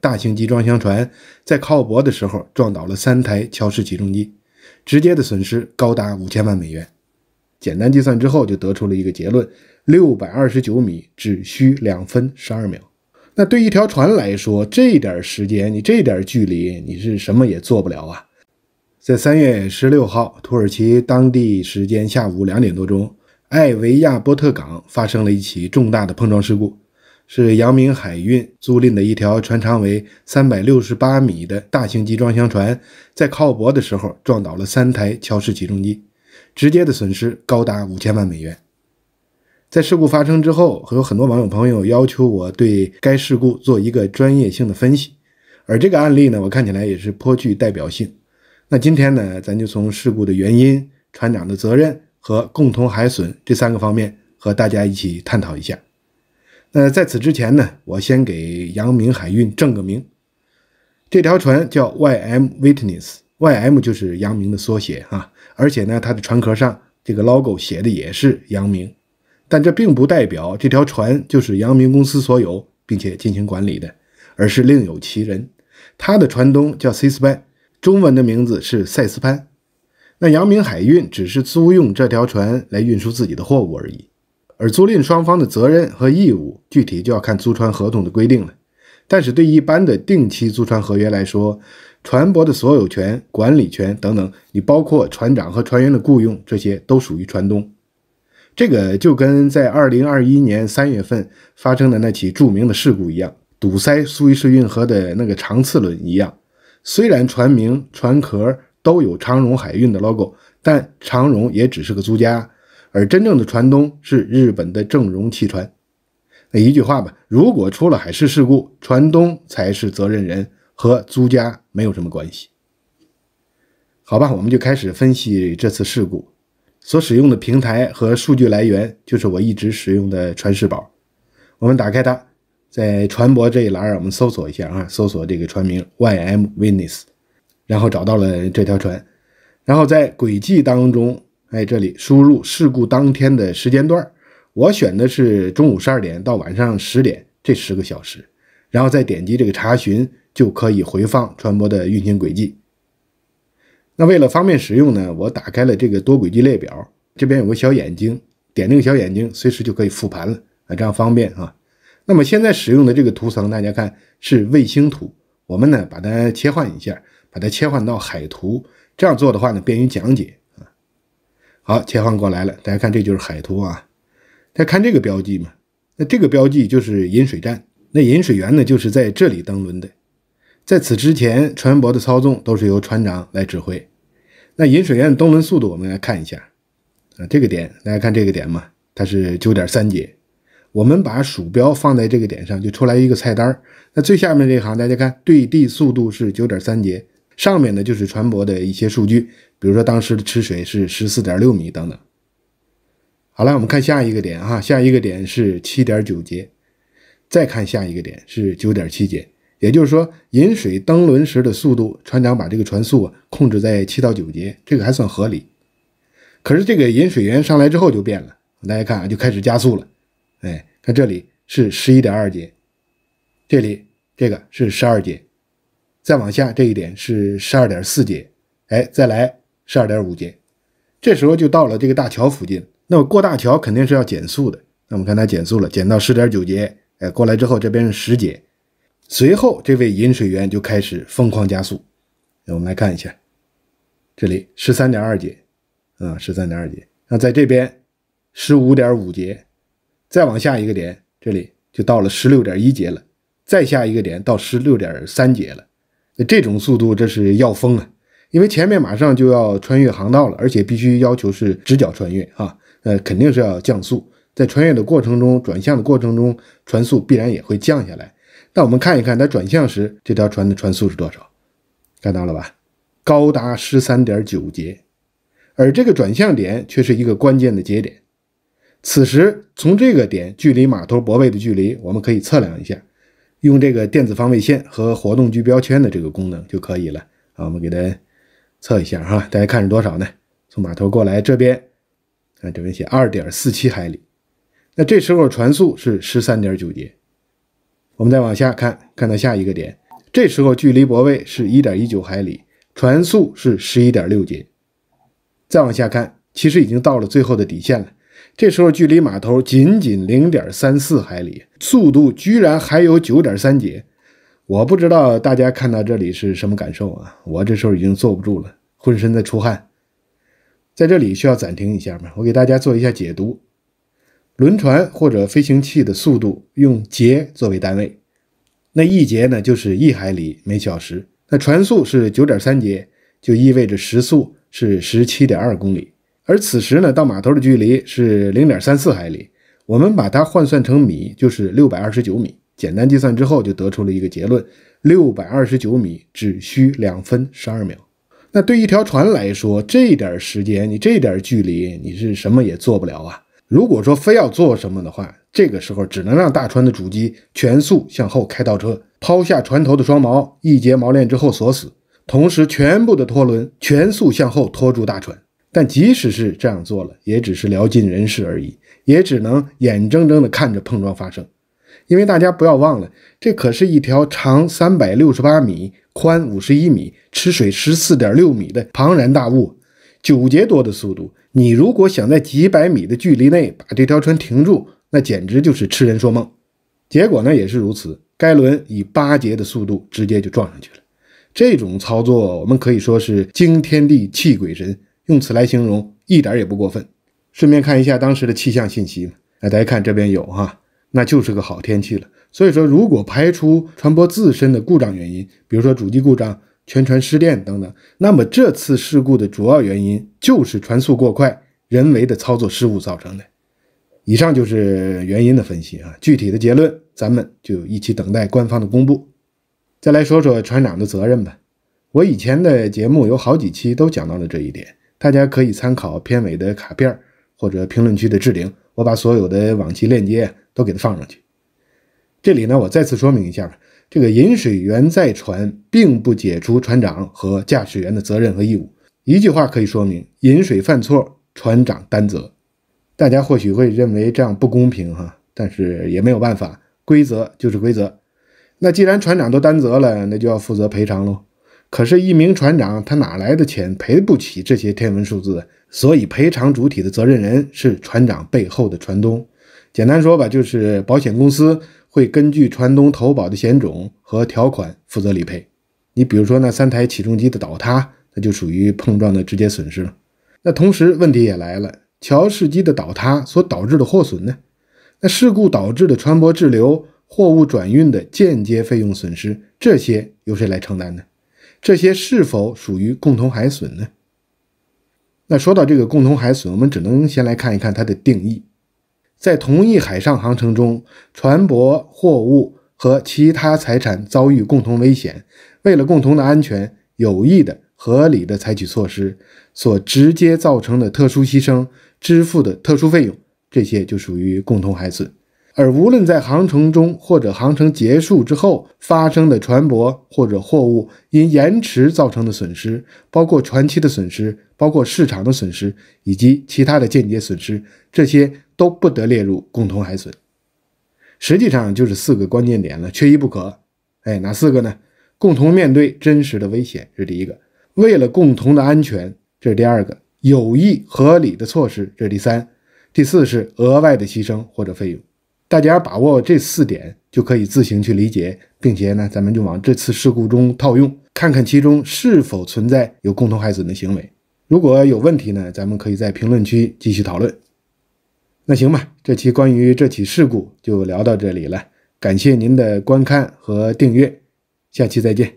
大型集装箱船在靠泊的时候撞倒了三台桥式起重机，直接的损失高达五千万美元。简单计算之后，就得出了一个结论：六百二十九米只需两分十二秒。那对一条船来说，这点时间，你这点距离，你是什么也做不了啊！在三月十六号，土耳其当地时间下午两点多钟，艾维亚波特港发生了一起重大的碰撞事故。是阳明海运租赁的一条船长为三百六十八米的大型集装箱船，在靠泊的时候撞倒了三台桥式起重机，直接的损失高达五千万美元。在事故发生之后，有很多网友朋友要求我对该事故做一个专业性的分析，而这个案例呢，我看起来也是颇具代表性。那今天呢，咱就从事故的原因、船长的责任和共同海损这三个方面和大家一起探讨一下。呃，在此之前呢，我先给阳明海运正个名，这条船叫 YM Witness，YM 就是阳明的缩写啊，而且呢，它的船壳上这个 logo 写的也是阳明，但这并不代表这条船就是阳明公司所有并且进行管理的，而是另有其人，他的船东叫 p 斯 n 中文的名字是塞斯潘，那阳明海运只是租用这条船来运输自己的货物而已。而租赁双方的责任和义务，具体就要看租船合同的规定了。但是对一般的定期租船合约来说，船舶的所有权、管理权等等，你包括船长和船员的雇佣，这些都属于船东。这个就跟在2021年3月份发生的那起著名的事故一样，堵塞苏伊士运河的那个长次轮一样。虽然船名、船壳都有长荣海运的 logo，但长荣也只是个租家。而真正的船东是日本的正荣汽船。那一句话吧，如果出了海事事故，船东才是责任人，和租家没有什么关系。好吧，我们就开始分析这次事故所使用的平台和数据来源，就是我一直使用的船世宝。我们打开它，在船舶这一栏我们搜索一下啊，搜索这个船名 YM v Venus 然后找到了这条船，然后在轨迹当中。哎，这里输入事故当天的时间段我选的是中午十二点到晚上十点这十个小时，然后再点击这个查询，就可以回放船舶的运行轨迹。那为了方便使用呢，我打开了这个多轨迹列表，这边有个小眼睛，点这个小眼睛，随时就可以复盘了啊，这样方便啊。那么现在使用的这个图层，大家看是卫星图，我们呢把它切换一下，把它切换到海图，这样做的话呢，便于讲解。好，切换过来了。大家看，这就是海图啊。大家看这个标记嘛，那这个标记就是饮水站。那饮水员呢，就是在这里登轮的。在此之前，船舶的操纵都是由船长来指挥。那饮水员登轮速度，我们来看一下啊，这个点，大家看这个点嘛，它是九点三节。我们把鼠标放在这个点上，就出来一个菜单。那最下面这一行，大家看，对地速度是九点三节。上面呢就是船舶的一些数据，比如说当时的吃水是十四点六米等等。好了，我们看下一个点啊，下一个点是七点九节，再看下一个点是九点七节，也就是说引水登轮时的速度，船长把这个船速控制在七到九节，这个还算合理。可是这个引水员上来之后就变了，大家看啊，就开始加速了。哎，看这里是十一点二节，这里这个是十二节。再往下这一点是十二点四节，哎，再来十二点五节，这时候就到了这个大桥附近。那么过大桥肯定是要减速的，那我们看它减速了，减到十点九节，哎，过来之后这边是十节，随后这位饮水员就开始疯狂加速。我们来看一下，这里十三点二节，啊，十三点二节。那在这边十五点五节，再往下一个点，这里就到了十六点一节了，再下一个点到十六点三节了。这种速度这是要疯了，因为前面马上就要穿越航道了，而且必须要求是直角穿越啊，呃，肯定是要降速。在穿越的过程中、转向的过程中，船速必然也会降下来。那我们看一看它转向时这条船的船速是多少，看到了吧？高达十三点九节，而这个转向点却是一个关键的节点。此时从这个点距离码头泊位的距离，我们可以测量一下。用这个电子方位线和活动聚标签的这个功能就可以了啊！我们给它测一下哈，大家看是多少呢？从码头过来这边，看这边写二点四七海里。那这时候船速是十三点九节。我们再往下看，看到下一个点，这时候距离泊位是一点一九海里，船速是十一点六节。再往下看，其实已经到了最后的底线了。这时候距离码头仅仅零点三四海里，速度居然还有九点三节。我不知道大家看到这里是什么感受啊？我这时候已经坐不住了，浑身在出汗。在这里需要暂停一下吗？我给大家做一下解读：轮船或者飞行器的速度用节作为单位，那一节呢就是一海里每小时。那船速是九点三节，就意味着时速是十七点二公里。而此时呢，到码头的距离是零点三四海里，我们把它换算成米，就是六百二十九米。简单计算之后，就得出了一个结论：六百二十九米只需两分十二秒。那对一条船来说，这点时间，你这点距离，你是什么也做不了啊！如果说非要做什么的话，这个时候只能让大船的主机全速向后开倒车，抛下船头的双锚，一节锚链之后锁死，同时全部的拖轮全速向后拖住大船。但即使是这样做了，也只是聊尽人事而已，也只能眼睁睁地看着碰撞发生。因为大家不要忘了，这可是一条长三百六十八米、宽五十一米、吃水十四点六米的庞然大物，九节多的速度，你如果想在几百米的距离内把这条船停住，那简直就是痴人说梦。结果呢也是如此，该轮以八节的速度直接就撞上去了。这种操作，我们可以说是惊天地、泣鬼神。用此来形容一点也不过分。顺便看一下当时的气象信息嘛，那大家看这边有哈，那就是个好天气了。所以说，如果排除船舶自身的故障原因，比如说主机故障、全船失电等等，那么这次事故的主要原因就是船速过快、人为的操作失误造成的。以上就是原因的分析啊，具体的结论咱们就一起等待官方的公布。再来说说船长的责任吧，我以前的节目有好几期都讲到了这一点。大家可以参考片尾的卡片儿或者评论区的置顶，我把所有的往期链接都给它放上去。这里呢，我再次说明一下这个饮水员在船并不解除船长和驾驶员的责任和义务。一句话可以说明：饮水犯错，船长担责。大家或许会认为这样不公平哈，但是也没有办法，规则就是规则。那既然船长都担责了，那就要负责赔偿喽。可是，一名船长他哪来的钱赔不起这些天文数字？所以，赔偿主体的责任人是船长背后的船东。简单说吧，就是保险公司会根据船东投保的险种和条款负责理赔。你比如说，那三台起重机的倒塌，那就属于碰撞的直接损失了。那同时，问题也来了：桥式机的倒塌所导致的货损呢？那事故导致的船舶滞留、货物转运的间接费用损失，这些由谁来承担呢？这些是否属于共同海损呢？那说到这个共同海损，我们只能先来看一看它的定义：在同一海上航程中，船舶、货物和其他财产遭遇共同危险，为了共同的安全，有意的、合理的采取措施，所直接造成的特殊牺牲、支付的特殊费用，这些就属于共同海损。而无论在航程中或者航程结束之后发生的船舶或者货物因延迟造成的损失，包括船期的损失、包括市场的损失以及其他的间接损失，这些都不得列入共同海损。实际上就是四个关键点了，缺一不可。哎，哪四个呢？共同面对真实的危险，这是第一个；为了共同的安全，这是第二个；有意合理的措施，这是第三；第四是额外的牺牲或者费用。大家把握这四点就可以自行去理解，并且呢，咱们就往这次事故中套用，看看其中是否存在有共同害损的行为。如果有问题呢，咱们可以在评论区继续讨论。那行吧，这期关于这起事故就聊到这里了，感谢您的观看和订阅，下期再见。